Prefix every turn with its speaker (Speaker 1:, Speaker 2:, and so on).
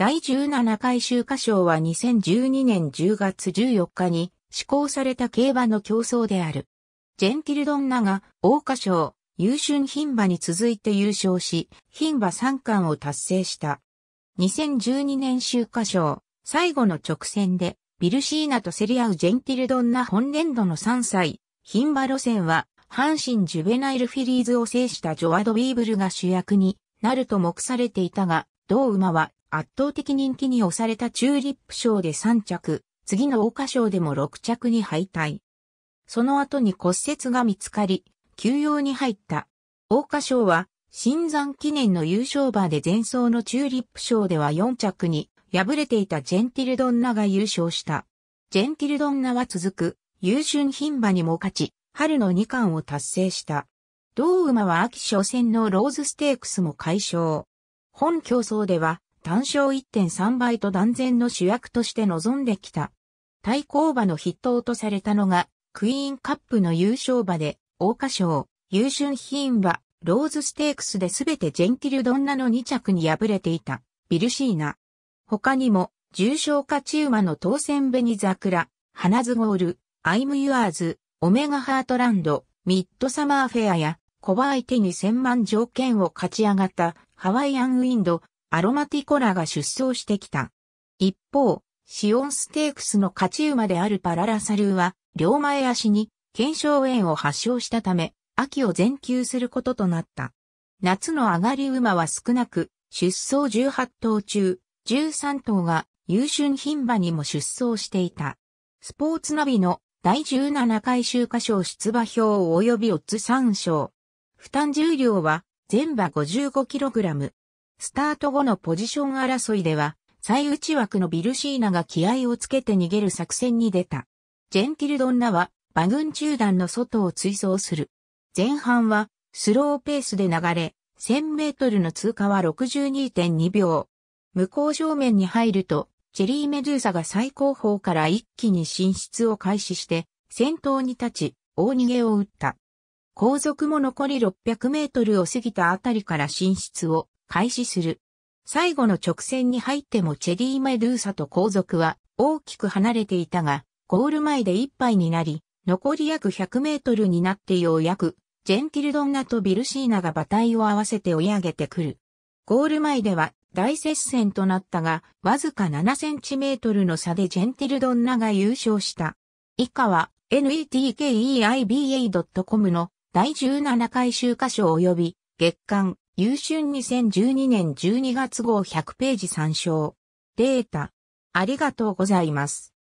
Speaker 1: 第17回秋華賞は2012年10月14日に施行された競馬の競争である。ジェンティルドンナが桜花賞、優春牝馬に続いて優勝し、牝馬3冠を達成した。2012年秋華賞、最後の直線で、ビルシーナと競り合うジェンティルドンナ本年度の3歳、牝馬路線は、阪神ジュベナイルフィリーズを制したジョアド・ビーブルが主役になると目されていたが、同馬は圧倒的人気に押されたチューリップ賞で3着、次の桜花賞でも6着に敗退。その後に骨折が見つかり、休養に入った。桜花賞は、新山記念の優勝馬で前走のチューリップ賞では4着に、敗れていたジェンティルドンナが優勝した。ジェンティルドンナは続く、優秀牝馬にも勝ち、春の2冠を達成した。同馬は秋初戦のローズステークスも解消。本競争では、単勝1.3倍と断然の主役として臨んできた。対抗馬の筆頭とされたのが、クイーンカップの優勝馬で、桜花賞、優春品馬、ローズステークスで全てジェンキルドンナの2着に敗れていた、ビルシーナ。他にも、重賞勝ち馬の当選紅桜、花ズゴール、アイムユアーズ、オメガハートランド、ミッドサマーフェアや、小場相手に千万条件を勝ち上がった、ハワイアンウィンド、アロマティコラが出走してきた。一方、シオンステークスの勝ち馬であるパララサルーは、両前足に、腱鞘炎を発症したため、秋を全休することとなった。夏の上がり馬は少なく、出走18頭中、13頭が優春牝馬にも出走していた。スポーツナビの第17回集荷賞出馬表及びオッズ3賞。負担重量は全馬 55kg。スタート後のポジション争いでは、最内枠のビルシーナが気合をつけて逃げる作戦に出た。ジェンティルドンナは、馬群中団の外を追走する。前半は、スローペースで流れ、1000メートルの通過は62.2秒。向こう正面に入ると、チェリー・メドゥーサが最高峰から一気に進出を開始して、先頭に立ち、大逃げを打った。後続も残り600メートルを過ぎたあたりから進出を開始する。最後の直線に入ってもチェリー・メドゥーサと後続は大きく離れていたが、ゴール前で一杯になり、残り約100メートルになってようやく、ジェンティルドンナとビルシーナが馬体を合わせて追い上げてくる。ゴール前では大接戦となったが、わずか7センチメートルの差でジェンティルドンナが優勝した。以下は netkeiba.com の第17回週刊賞及び月間優春2012年12月号100ページ参照。データ。ありがとうございます。